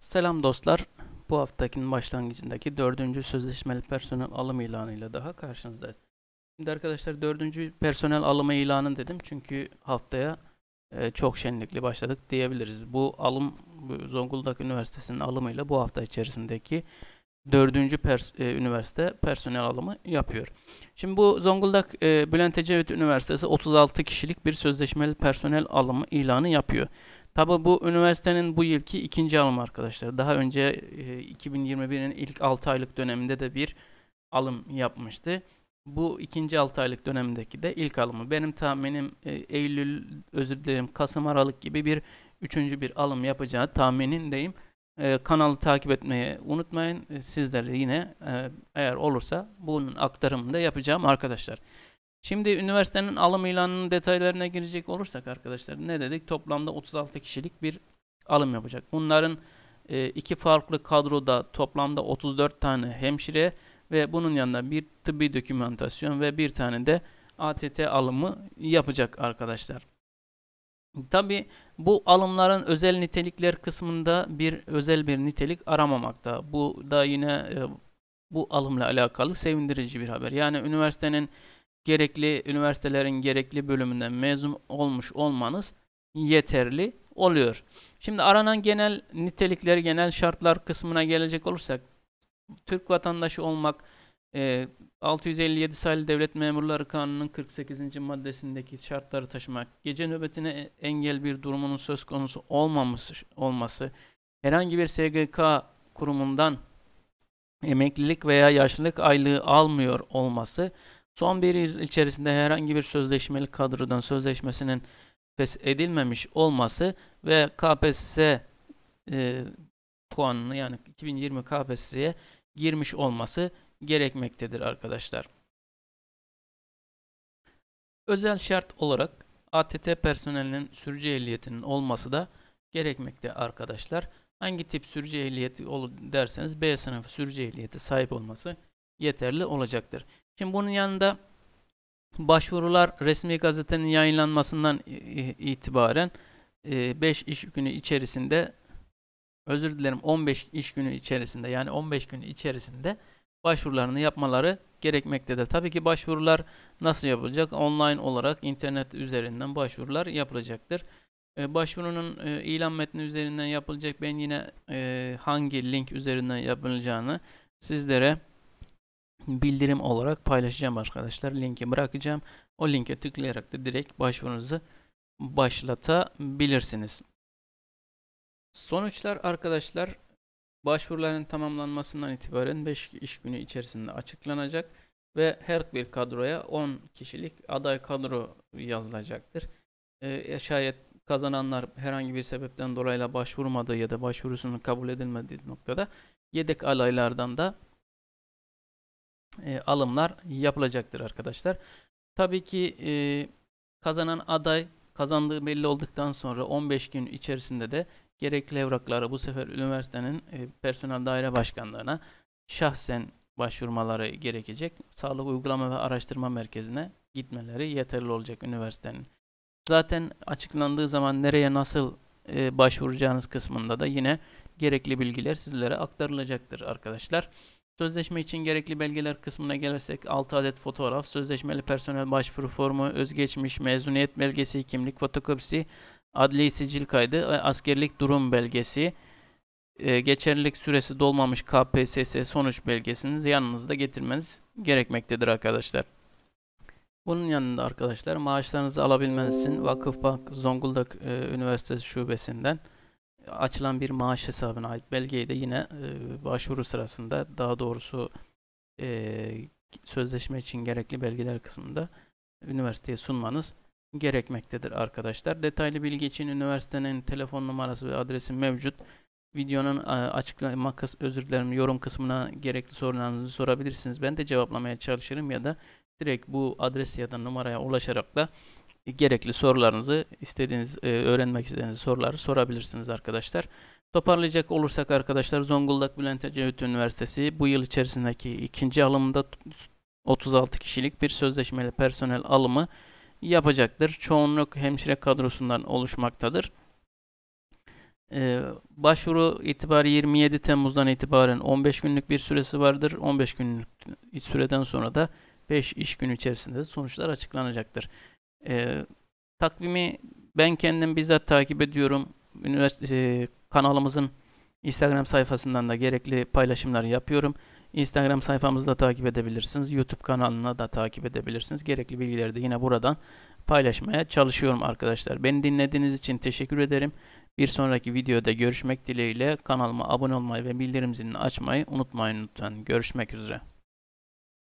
Selam dostlar. Bu haftakinin başlangıcındaki dördüncü sözleşmeli personel alım ilanıyla daha karşınızda. Şimdi arkadaşlar dördüncü personel alımı ilanı dedim çünkü haftaya e, çok şenlikli başladık diyebiliriz. Bu alım bu Zonguldak Üniversitesi'nin alımıyla bu hafta içerisindeki dördüncü pers e, üniversite personel alımı yapıyor. Şimdi bu Zonguldak e, Bülent Ecevit Üniversitesi 36 kişilik bir sözleşmeli personel alımı ilanı yapıyor. Tabi bu üniversitenin bu yılki ikinci alım arkadaşlar. Daha önce e, 2021'in ilk 6 aylık döneminde de bir alım yapmıştı. Bu ikinci 6 aylık dönemdeki de ilk alımı. Benim tahminim e, Eylül, özür dilerim Kasım Aralık gibi bir üçüncü bir alım yapacağı tahminindeyim. E, kanalı takip etmeyi unutmayın. E, sizlerle yine e, eğer olursa bunun aktarımını da yapacağım arkadaşlar. Şimdi üniversitenin alım ilanının detaylarına girecek olursak arkadaşlar ne dedik? Toplamda 36 kişilik bir alım yapacak. Bunların e, iki farklı kadroda toplamda 34 tane hemşire ve bunun yanında bir tıbbi dokümantasyon ve bir tane de ATT alımı yapacak arkadaşlar. Tabi bu alımların özel nitelikler kısmında bir özel bir nitelik aramamakta. Bu da yine e, bu alımla alakalı sevindirici bir haber. Yani üniversitenin gerekli üniversitelerin gerekli bölümünden mezun olmuş olmanız yeterli oluyor. Şimdi aranan genel nitelikleri, genel şartlar kısmına gelecek olursak Türk vatandaşı olmak e, 657 sayılı devlet memurları kanunun 48. maddesindeki şartları taşımak, gece nöbetine engel bir durumunun söz konusu olmaması, olması herhangi bir SGK kurumundan emeklilik veya yaşlılık aylığı almıyor olması, Son bir yıl içerisinde herhangi bir sözleşmeli kadrodan sözleşmesinin edilmemiş olması ve KPSS e, puanını yani 2020 KPSS'ye girmiş olması gerekmektedir arkadaşlar. Özel şart olarak ATT personelinin sürücü ehliyetinin olması da gerekmekte arkadaşlar. Hangi tip sürücü ehliyeti olur derseniz B sınıfı sürücü ehliyeti sahip olması yeterli olacaktır. Şimdi bunun yanında başvurular resmi gazetenin yayınlanmasından itibaren 5 e, iş günü içerisinde özür dilerim 15 iş günü içerisinde yani 15 gün içerisinde başvurularını yapmaları gerekmektedir. Tabii ki başvurular nasıl yapılacak? Online olarak internet üzerinden başvurular yapılacaktır. Ee, başvurunun e, ilan metni üzerinden yapılacak. Ben yine e, hangi link üzerinden yapılacağını sizlere bildirim olarak paylaşacağım arkadaşlar. Linki bırakacağım. O linke tıklayarak da direkt başvurunuzu başlatabilirsiniz. Sonuçlar arkadaşlar başvuruların tamamlanmasından itibaren 5 iş günü içerisinde açıklanacak ve her bir kadroya 10 kişilik aday kadro yazılacaktır. E, şayet kazananlar herhangi bir sebepten dolayı başvurmadığı ya da başvurusunun kabul edilmediği noktada yedek alaylardan da e, alımlar yapılacaktır arkadaşlar. Tabii ki e, kazanan aday kazandığı belli olduktan sonra 15 gün içerisinde de gerekli evrakları bu sefer üniversitenin e, personel daire başkanlığına şahsen başvurmaları gerekecek. Sağlık Uygulama ve Araştırma Merkezi'ne gitmeleri yeterli olacak üniversitenin. Zaten açıklandığı zaman nereye nasıl e, başvuracağınız kısmında da yine gerekli bilgiler sizlere aktarılacaktır arkadaşlar. Sözleşme için gerekli belgeler kısmına gelirsek 6 adet fotoğraf, sözleşmeli personel başvuru formu, özgeçmiş, mezuniyet belgesi, kimlik fotokopisi, adli sicil kaydı, e, askerlik durum belgesi, e, geçerlilik süresi dolmamış KPSS sonuç belgesini yanınızda getirmeniz gerekmektedir arkadaşlar. Bunun yanında arkadaşlar maaşlarınızı alabilmeniz için Vakıfbank Zonguldak e, Üniversitesi Şubesi'nden açılan bir maaş hesabına ait belgeyi de yine e, başvuru sırasında daha doğrusu e, sözleşme için gerekli belgeler kısmında üniversiteye sunmanız gerekmektedir arkadaşlar. Detaylı bilgi için üniversitenin telefon numarası ve adresi mevcut. Videonun e, açıklama kıs özür dilerim yorum kısmına gerekli sorularınızı sorabilirsiniz. Ben de cevaplamaya çalışırım ya da direkt bu adres ya da numaraya ulaşarak da gerekli sorularınızı istediğiniz e, öğrenmek istediğiniz soruları sorabilirsiniz arkadaşlar. Toparlayacak olursak arkadaşlar Zonguldak Bülent Ecevit Üniversitesi bu yıl içerisindeki ikinci alımında 36 kişilik bir sözleşmeli personel alımı yapacaktır. Çoğunluk hemşire kadrosundan oluşmaktadır. Ee, başvuru itibarı 27 Temmuz'dan itibaren 15 günlük bir süresi vardır. 15 günlük süreden sonra da 5 iş günü içerisinde sonuçlar açıklanacaktır. E, takvimi ben kendim bizzat takip ediyorum. Üniversite e, kanalımızın Instagram sayfasından da gerekli paylaşımları yapıyorum. Instagram sayfamızı da takip edebilirsiniz. YouTube kanalına da takip edebilirsiniz. Gerekli bilgileri de yine buradan paylaşmaya çalışıyorum arkadaşlar. Beni dinlediğiniz için teşekkür ederim. Bir sonraki videoda görüşmek dileğiyle kanalıma abone olmayı ve bildirim zilini açmayı unutmayın lütfen. Görüşmek üzere.